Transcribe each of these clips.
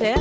Café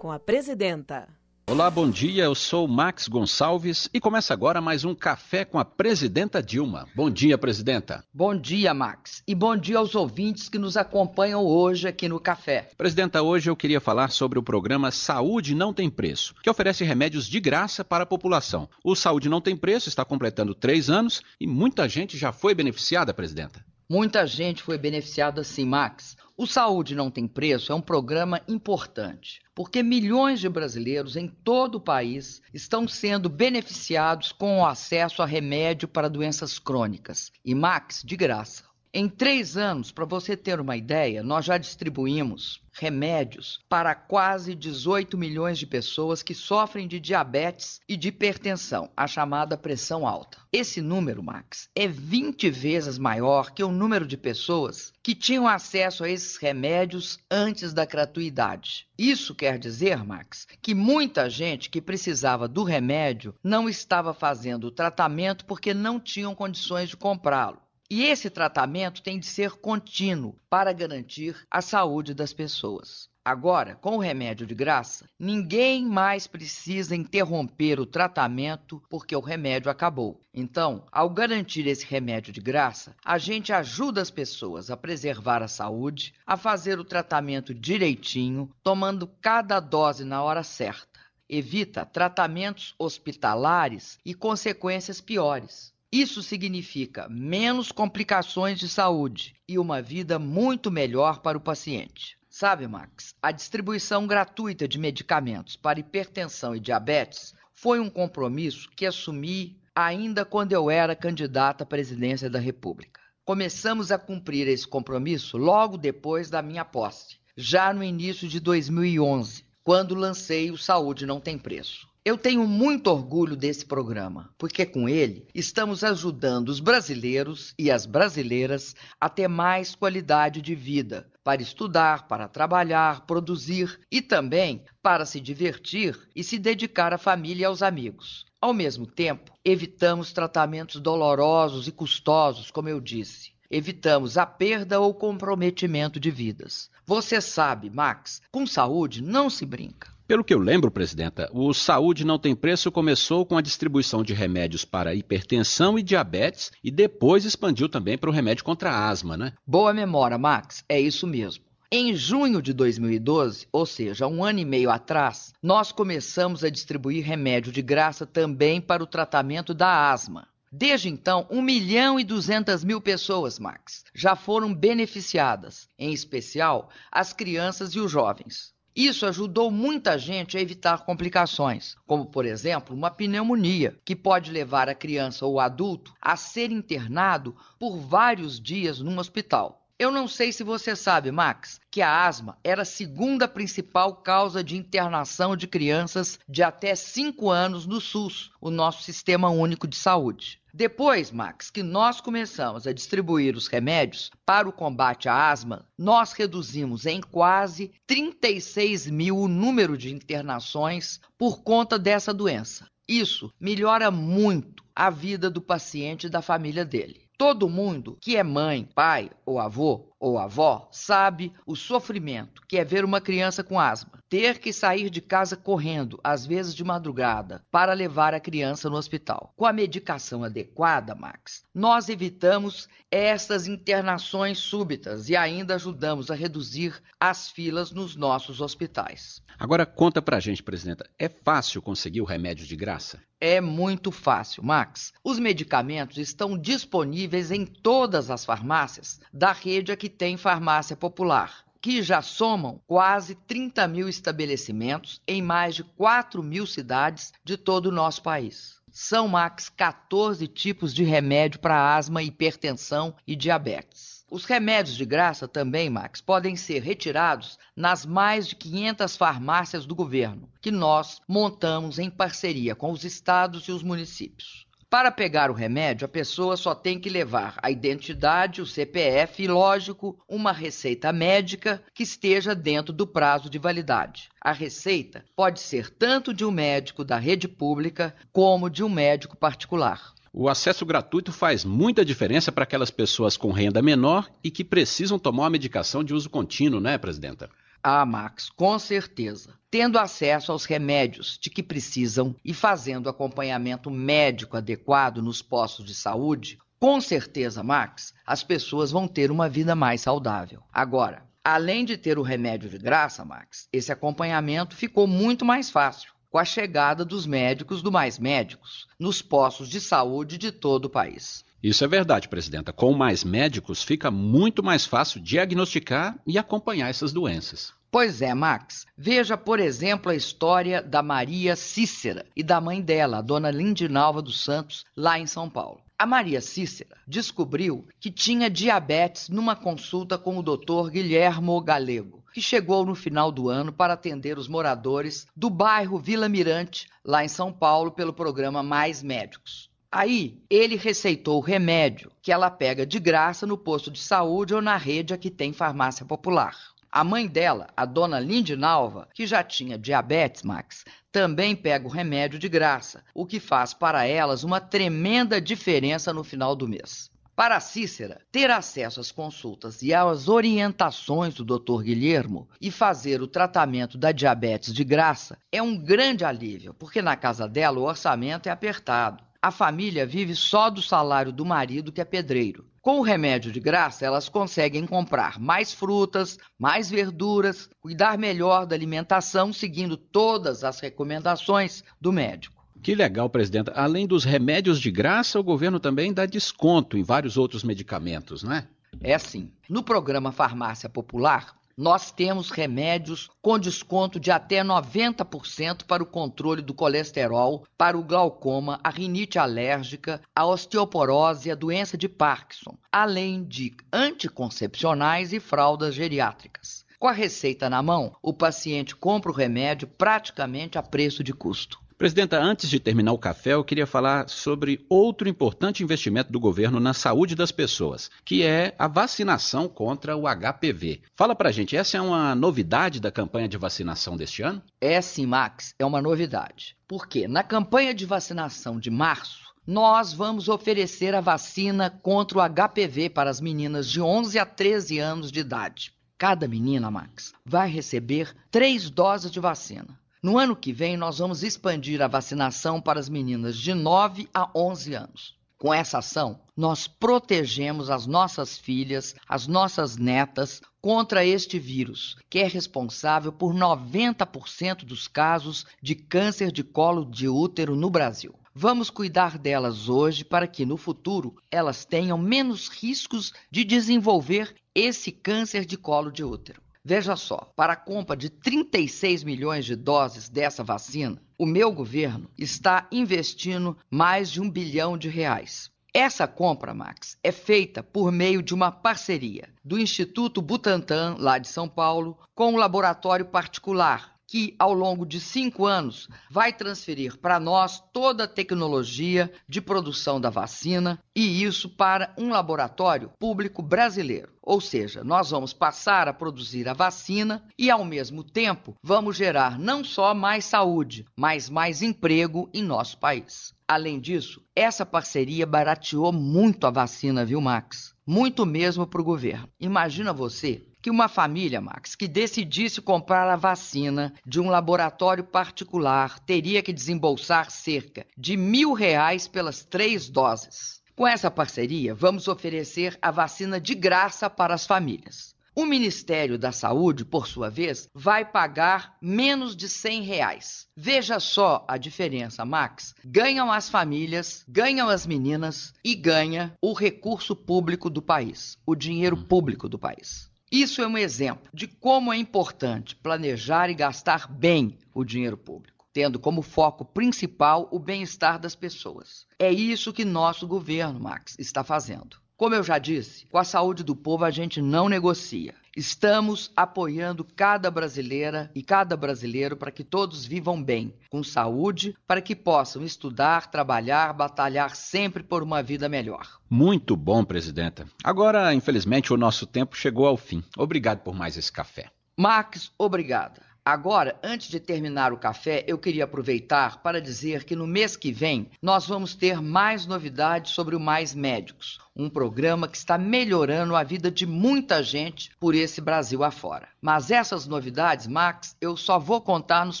com a presidenta. Olá, bom dia. Eu sou Max Gonçalves e começa agora mais um Café com a presidenta Dilma. Bom dia, presidenta. Bom dia, Max. E bom dia aos ouvintes que nos acompanham hoje aqui no Café. Presidenta, hoje eu queria falar sobre o programa Saúde Não Tem Preço, que oferece remédios de graça para a população. O Saúde Não Tem Preço está completando três anos e muita gente já foi beneficiada, presidenta. Muita gente foi beneficiada sim, Max. O Saúde Não Tem Preço é um programa importante, porque milhões de brasileiros em todo o país estão sendo beneficiados com o acesso a remédio para doenças crônicas e Max de graça. Em três anos, para você ter uma ideia, nós já distribuímos remédios para quase 18 milhões de pessoas que sofrem de diabetes e de hipertensão, a chamada pressão alta. Esse número, Max, é 20 vezes maior que o número de pessoas que tinham acesso a esses remédios antes da gratuidade. Isso quer dizer, Max, que muita gente que precisava do remédio não estava fazendo o tratamento porque não tinham condições de comprá-lo. E esse tratamento tem de ser contínuo para garantir a saúde das pessoas. Agora, com o remédio de graça, ninguém mais precisa interromper o tratamento porque o remédio acabou. Então, ao garantir esse remédio de graça, a gente ajuda as pessoas a preservar a saúde, a fazer o tratamento direitinho, tomando cada dose na hora certa. Evita tratamentos hospitalares e consequências piores. Isso significa menos complicações de saúde e uma vida muito melhor para o paciente. Sabe, Max, a distribuição gratuita de medicamentos para hipertensão e diabetes foi um compromisso que assumi ainda quando eu era candidata à presidência da República. Começamos a cumprir esse compromisso logo depois da minha posse, já no início de 2011, quando lancei o Saúde Não Tem Preço. Eu tenho muito orgulho desse programa, porque com ele estamos ajudando os brasileiros e as brasileiras a ter mais qualidade de vida, para estudar, para trabalhar, produzir e também para se divertir e se dedicar à família e aos amigos. Ao mesmo tempo, evitamos tratamentos dolorosos e custosos, como eu disse evitamos a perda ou comprometimento de vidas. Você sabe, Max, com saúde não se brinca. Pelo que eu lembro, Presidenta, o Saúde Não Tem Preço começou com a distribuição de remédios para hipertensão e diabetes e depois expandiu também para o remédio contra a asma, né? Boa memória, Max. É isso mesmo. Em junho de 2012, ou seja, um ano e meio atrás, nós começamos a distribuir remédio de graça também para o tratamento da asma. Desde então, 1 milhão e 200 mil pessoas, Max, já foram beneficiadas, em especial as crianças e os jovens. Isso ajudou muita gente a evitar complicações, como, por exemplo, uma pneumonia, que pode levar a criança ou adulto a ser internado por vários dias num hospital. Eu não sei se você sabe, Max, que a asma era a segunda principal causa de internação de crianças de até 5 anos no SUS, o nosso Sistema Único de Saúde. Depois, Max, que nós começamos a distribuir os remédios para o combate à asma, nós reduzimos em quase 36 mil o número de internações por conta dessa doença. Isso melhora muito a vida do paciente e da família dele todo mundo que é mãe, pai ou avô ou avó sabe o sofrimento que é ver uma criança com asma, ter que sair de casa correndo, às vezes de madrugada, para levar a criança no hospital. Com a medicação adequada, Max, nós evitamos essas internações súbitas e ainda ajudamos a reduzir as filas nos nossos hospitais. Agora conta pra gente, presidenta, é fácil conseguir o remédio de graça? É muito fácil, Max. Os medicamentos estão disponíveis em todas as farmácias da rede aqui tem farmácia popular, que já somam quase 30 mil estabelecimentos em mais de 4 mil cidades de todo o nosso país. São max 14 tipos de remédio para asma, hipertensão e diabetes. Os remédios de graça também, Max, podem ser retirados nas mais de 500 farmácias do governo, que nós montamos em parceria com os estados e os municípios. Para pegar o remédio, a pessoa só tem que levar a identidade, o CPF e, lógico, uma receita médica que esteja dentro do prazo de validade. A receita pode ser tanto de um médico da rede pública como de um médico particular. O acesso gratuito faz muita diferença para aquelas pessoas com renda menor e que precisam tomar uma medicação de uso contínuo, né, presidenta? Ah, Max, com certeza. Tendo acesso aos remédios de que precisam e fazendo acompanhamento médico adequado nos postos de saúde, com certeza, Max, as pessoas vão ter uma vida mais saudável. Agora, além de ter o remédio de graça, Max, esse acompanhamento ficou muito mais fácil com a chegada dos médicos do Mais Médicos nos postos de saúde de todo o país. Isso é verdade, presidenta. Com mais médicos, fica muito mais fácil diagnosticar e acompanhar essas doenças. Pois é, Max. Veja, por exemplo, a história da Maria Cícera e da mãe dela, a dona Lindinalva dos Santos, lá em São Paulo. A Maria Cícera descobriu que tinha diabetes numa consulta com o Dr. Guilhermo Galego, que chegou no final do ano para atender os moradores do bairro Vila Mirante, lá em São Paulo, pelo programa Mais Médicos. Aí ele receitou o remédio que ela pega de graça no posto de saúde ou na rede a que tem farmácia popular. A mãe dela, a dona Lindinalva, que já tinha diabetes, Max, também pega o remédio de graça, o que faz para elas uma tremenda diferença no final do mês. Para Cícera, ter acesso às consultas e às orientações do Dr. Guilhermo e fazer o tratamento da diabetes de graça é um grande alívio, porque na casa dela o orçamento é apertado a família vive só do salário do marido, que é pedreiro. Com o remédio de graça, elas conseguem comprar mais frutas, mais verduras, cuidar melhor da alimentação, seguindo todas as recomendações do médico. Que legal, presidenta. Além dos remédios de graça, o governo também dá desconto em vários outros medicamentos, não é? É sim. No programa Farmácia Popular, nós temos remédios com desconto de até 90% para o controle do colesterol, para o glaucoma, a rinite alérgica, a osteoporose e a doença de Parkinson, além de anticoncepcionais e fraldas geriátricas. Com a receita na mão, o paciente compra o remédio praticamente a preço de custo. Presidenta, antes de terminar o café, eu queria falar sobre outro importante investimento do governo na saúde das pessoas, que é a vacinação contra o HPV. Fala pra gente, essa é uma novidade da campanha de vacinação deste ano? É sim, Max, é uma novidade. Porque na campanha de vacinação de março, nós vamos oferecer a vacina contra o HPV para as meninas de 11 a 13 anos de idade. Cada menina, Max, vai receber três doses de vacina. No ano que vem, nós vamos expandir a vacinação para as meninas de 9 a 11 anos. Com essa ação, nós protegemos as nossas filhas, as nossas netas contra este vírus, que é responsável por 90% dos casos de câncer de colo de útero no Brasil. Vamos cuidar delas hoje para que no futuro elas tenham menos riscos de desenvolver esse câncer de colo de útero. Veja só, para a compra de 36 milhões de doses dessa vacina, o meu governo está investindo mais de um bilhão de reais. Essa compra, Max, é feita por meio de uma parceria do Instituto Butantan, lá de São Paulo, com um laboratório particular que, ao longo de cinco anos, vai transferir para nós toda a tecnologia de produção da vacina e isso para um laboratório público brasileiro. Ou seja, nós vamos passar a produzir a vacina e, ao mesmo tempo, vamos gerar não só mais saúde, mas mais emprego em nosso país. Além disso, essa parceria barateou muito a vacina, viu, Max? Muito mesmo para o governo. Imagina você que uma família, Max, que decidisse comprar a vacina de um laboratório particular teria que desembolsar cerca de mil reais pelas três doses. Com essa parceria, vamos oferecer a vacina de graça para as famílias. O Ministério da Saúde, por sua vez, vai pagar menos de 100 reais. Veja só a diferença, Max. Ganham as famílias, ganham as meninas e ganha o recurso público do país, o dinheiro uhum. público do país. Isso é um exemplo de como é importante planejar e gastar bem o dinheiro público, tendo como foco principal o bem-estar das pessoas. É isso que nosso governo, Max, está fazendo. Como eu já disse, com a saúde do povo a gente não negocia. Estamos apoiando cada brasileira e cada brasileiro para que todos vivam bem, com saúde, para que possam estudar, trabalhar, batalhar sempre por uma vida melhor. Muito bom, presidenta. Agora, infelizmente, o nosso tempo chegou ao fim. Obrigado por mais esse café. Max, obrigada. Agora, antes de terminar o café, eu queria aproveitar para dizer que no mês que vem nós vamos ter mais novidades sobre o Mais Médicos, um programa que está melhorando a vida de muita gente por esse Brasil afora. Mas essas novidades, Max, eu só vou contar nos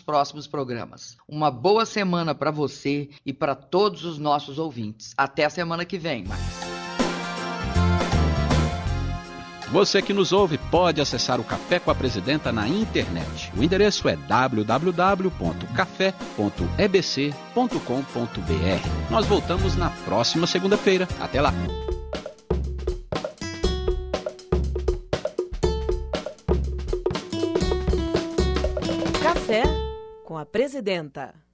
próximos programas. Uma boa semana para você e para todos os nossos ouvintes. Até a semana que vem, Max. Você que nos ouve pode acessar o Café com a Presidenta na internet. O endereço é www.café.ebc.com.br. Nós voltamos na próxima segunda-feira. Até lá! Café com a Presidenta.